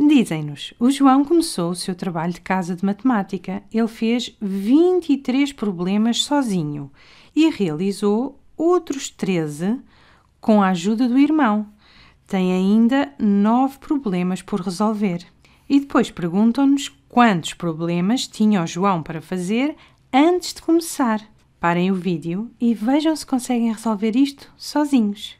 Dizem-nos, o João começou o seu trabalho de casa de matemática. Ele fez 23 problemas sozinho e realizou outros 13 com a ajuda do irmão. Tem ainda 9 problemas por resolver. E depois perguntam-nos quantos problemas tinha o João para fazer antes de começar. Parem o vídeo e vejam se conseguem resolver isto sozinhos.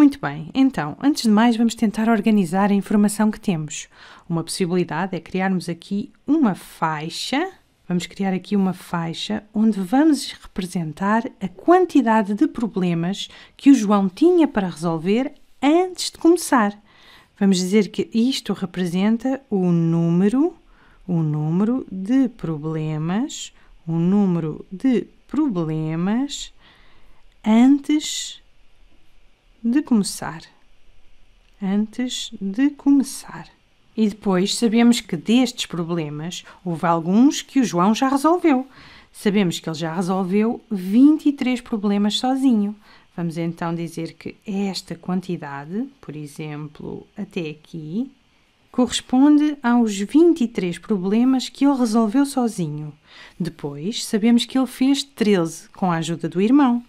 Muito bem, então, antes de mais, vamos tentar organizar a informação que temos. Uma possibilidade é criarmos aqui uma faixa. Vamos criar aqui uma faixa onde vamos representar a quantidade de problemas que o João tinha para resolver antes de começar. Vamos dizer que isto representa o número, o número de problemas, o número de problemas antes de começar. Antes de começar. E depois sabemos que destes problemas houve alguns que o João já resolveu. Sabemos que ele já resolveu 23 problemas sozinho. Vamos então dizer que esta quantidade, por exemplo, até aqui, corresponde aos 23 problemas que ele resolveu sozinho. Depois, sabemos que ele fez 13 com a ajuda do irmão.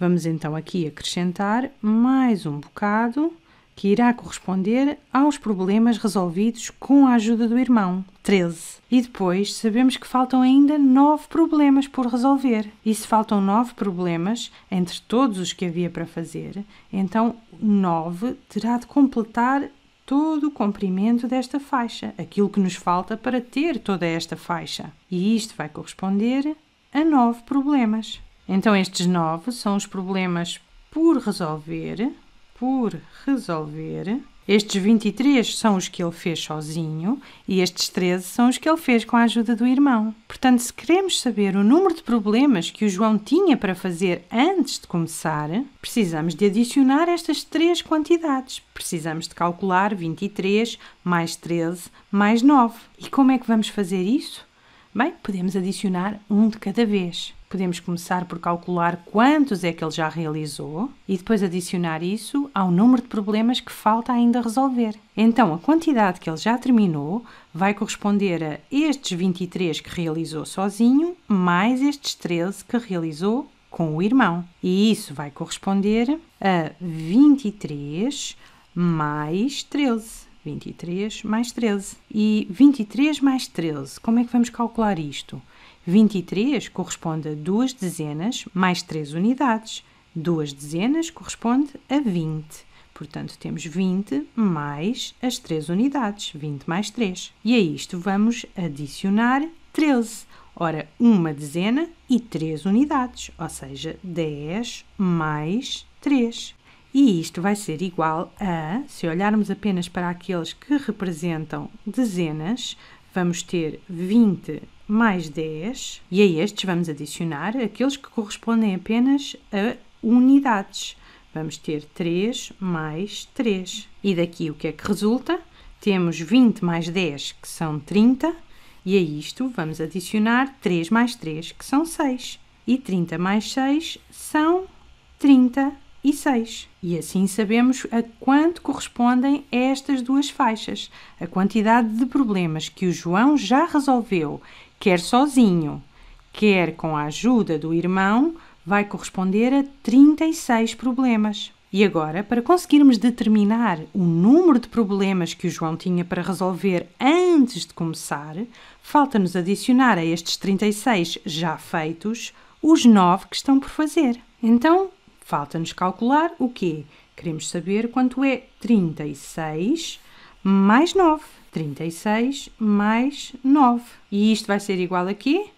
Vamos então aqui acrescentar mais um bocado que irá corresponder aos problemas resolvidos com a ajuda do irmão, 13. E depois sabemos que faltam ainda 9 problemas por resolver. E se faltam 9 problemas, entre todos os que havia para fazer, então 9 terá de completar todo o comprimento desta faixa, aquilo que nos falta para ter toda esta faixa. E isto vai corresponder a 9 problemas. Então, estes nove são os problemas por resolver, por resolver. Estes 23 são os que ele fez sozinho e estes 13 são os que ele fez com a ajuda do irmão. Portanto, se queremos saber o número de problemas que o João tinha para fazer antes de começar, precisamos de adicionar estas três quantidades. Precisamos de calcular 23 mais 13 mais 9. E como é que vamos fazer isso? Bem, podemos adicionar um de cada vez. Podemos começar por calcular quantos é que ele já realizou e depois adicionar isso ao número de problemas que falta ainda resolver. Então, a quantidade que ele já terminou vai corresponder a estes 23 que realizou sozinho, mais estes 13 que realizou com o irmão. E isso vai corresponder a 23 mais 13. 23 mais 13. E 23 mais 13, como é que vamos calcular isto? 23 corresponde a duas dezenas mais 3 unidades. Duas dezenas corresponde a 20. Portanto, temos 20 mais as 3 unidades, 20 mais 3. E a isto vamos adicionar 13. Ora, uma dezena e 3 unidades, ou seja, 10 mais 3. E isto vai ser igual a, se olharmos apenas para aqueles que representam dezenas, vamos ter 20 mais 10, e a estes vamos adicionar aqueles que correspondem apenas a unidades. Vamos ter 3 mais 3. E daqui o que é que resulta? Temos 20 mais 10, que são 30, e a isto vamos adicionar 3 mais 3, que são 6. E 30 mais 6 são 30 e 6. E assim sabemos a quanto correspondem estas duas faixas, a quantidade de problemas que o João já resolveu, quer sozinho, quer com a ajuda do irmão, vai corresponder a 36 problemas. E agora, para conseguirmos determinar o número de problemas que o João tinha para resolver antes de começar, falta-nos adicionar a estes 36 já feitos os 9 que estão por fazer. Então, Falta-nos calcular o quê? Queremos saber quanto é 36 mais 9. 36 mais 9. E isto vai ser igual a quê?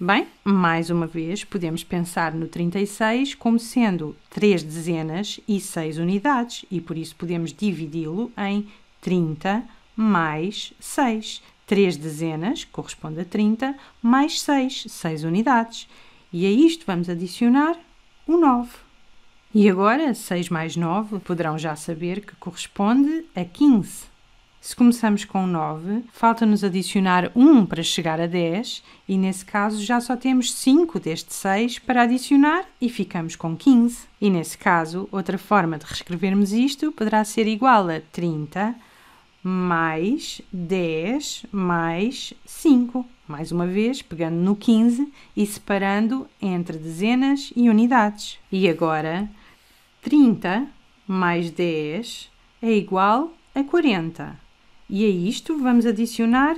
Bem, mais uma vez, podemos pensar no 36 como sendo 3 dezenas e 6 unidades, e por isso podemos dividi-lo em 30 mais 6. 3 dezenas corresponde a 30, mais 6, 6 unidades. E a isto vamos adicionar o 9. E agora, 6 mais 9 poderão já saber que corresponde a 15. Se começamos com 9, falta-nos adicionar 1 para chegar a 10, e nesse caso já só temos 5 deste 6 para adicionar e ficamos com 15. E nesse caso, outra forma de reescrevermos isto poderá ser igual a 30 mais 10 mais 5. Mais uma vez, pegando no 15 e separando entre dezenas e unidades. E agora 30 mais 10 é igual a 40. E a isto vamos adicionar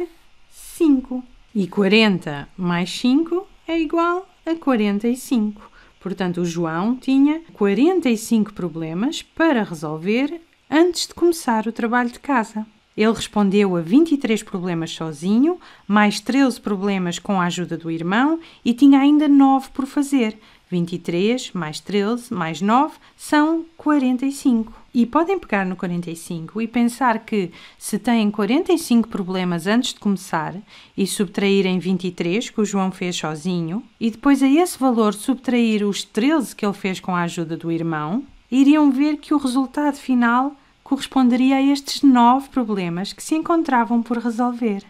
5. E 40 mais 5 é igual a 45. Portanto, o João tinha 45 problemas para resolver antes de começar o trabalho de casa. Ele respondeu a 23 problemas sozinho, mais 13 problemas com a ajuda do irmão e tinha ainda 9 por fazer. 23 mais 13 mais 9 são 45. E podem pegar no 45 e pensar que se têm 45 problemas antes de começar e subtraírem 23 que o João fez sozinho e depois a esse valor subtrair os 13 que ele fez com a ajuda do irmão, iriam ver que o resultado final corresponderia a estes nove problemas que se encontravam por resolver.